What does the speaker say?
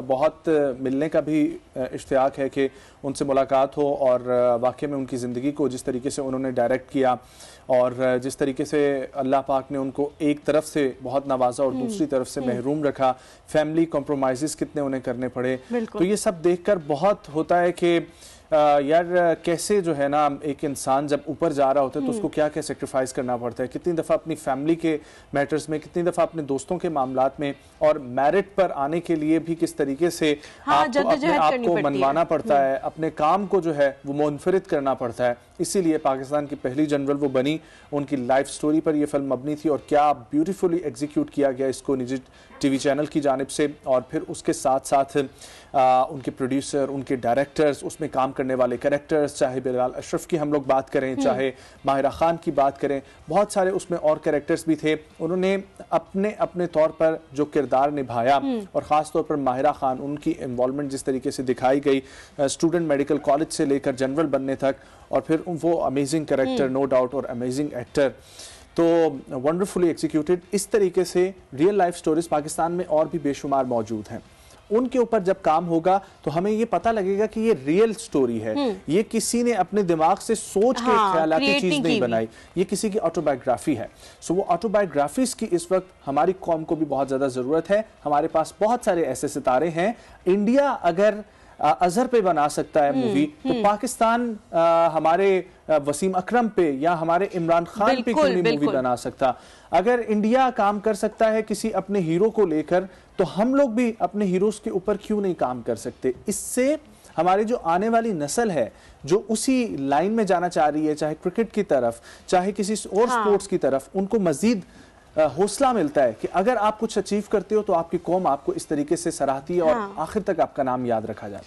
बहुत मिलने का भी इश्तियाक है कि उनसे मुलाकात हो और वाकई में उनकी ज़िंदगी को जिस तरीके से उन्होंने डायरेक्ट किया और जिस तरीके से अल्लाह पाक ने उनको एक तरफ से बहुत नवाजा और हम्म, दूसरी तरफ से हम्म। महरूम रखा फैमिली कॉम्प्रोमाइज़ कितने उन्हें करने पड़े तो ये सब देख कर बहुत होता है कि यार कैसे जो है ना एक इंसान जब ऊपर जा रहा होता है तो उसको हम्म। क्या क्या सेक्रीफाइस करना पड़ता है कितनी दफ़ा अपनी फैमिली के मैटर्स में कितनी दफ़ा अपने दोस्तों के मामला में और मैरिट पर आने के लिए भी किस तरीके से हाँ, आपको अपने आप को मनवाना पड़ता हम्म। है अपने काम को जो है वो मुनफरद करना पड़ता है इसीलिए पाकिस्तान की पहली जनरल वो बनी उनकी लाइफ स्टोरी पर यह फिल्म मबनी थी और क्या ब्यूटीफुली एग्जीक्यूट किया गया इसको निजी टीवी चैनल की जानब से और फिर उसके साथ साथ उनके प्रोड्यूसर उनके डायरेक्टर्स उसमें काम करने वाले करेक्टर्स चाहे बिलाल अशरफ की हम लोग बात करें हम्म। चाहे माहिरा खान की बात करें बहुत सारे उसमें और करेक्टर्स भी थे उन्होंने अपने अपने तौर पर जो किरदार निभाया हम्म। और ख़ास तौर पर माहिरा खान उनकी इन्वॉलमेंट जिस तरीके से दिखाई गई स्टूडेंट मेडिकल कॉलेज से लेकर जनरल बनने तक और फिर वो अमेजिंग करेक्टर नो डाउट और अमेजिंग एक्टर तो वंडरफुली एग्जीक्यूटेड इस तरीके से रियल लाइफ स्टोरीज पाकिस्तान में और भी बेशुमार मौजूद हैं उनके ऊपर जब काम होगा तो हमें ये पता लगेगा कि ये रियल स्टोरी है हम्म। ये किसी ने अपने दिमाग से सोच हाँ, के ख्याल की चीज नहीं बनाई ये किसी की ऑटोबायोग्राफी है सो वो ऑटोबायोग्राफीज की इस वक्त हमारी कॉम को भी बहुत ज्यादा जरूरत है हमारे पास बहुत सारे ऐसे सितारे हैं इंडिया अगर अजहर पे बना सकता है हम्म, मूवी तो हम्म। पाकिस्तान आ, हमारे वसीम अकरम पे या हमारे इमरान खान पे क्यों नहीं मूवी बना सकता अगर इंडिया काम कर सकता है किसी अपने हीरो को लेकर तो हम लोग भी अपने हीरोज के ऊपर क्यों नहीं काम कर सकते इससे हमारी जो आने वाली नस्ल है जो उसी लाइन में जाना चाह रही है चाहे क्रिकेट की तरफ चाहे किसी और हाँ। स्पोर्ट्स की तरफ उनको मजीद हौसला मिलता है कि अगर आप कुछ अचीव करते हो तो आपकी कौम आपको इस तरीके से सराहती है और हाँ। आखिर तक आपका नाम याद रखा जाता है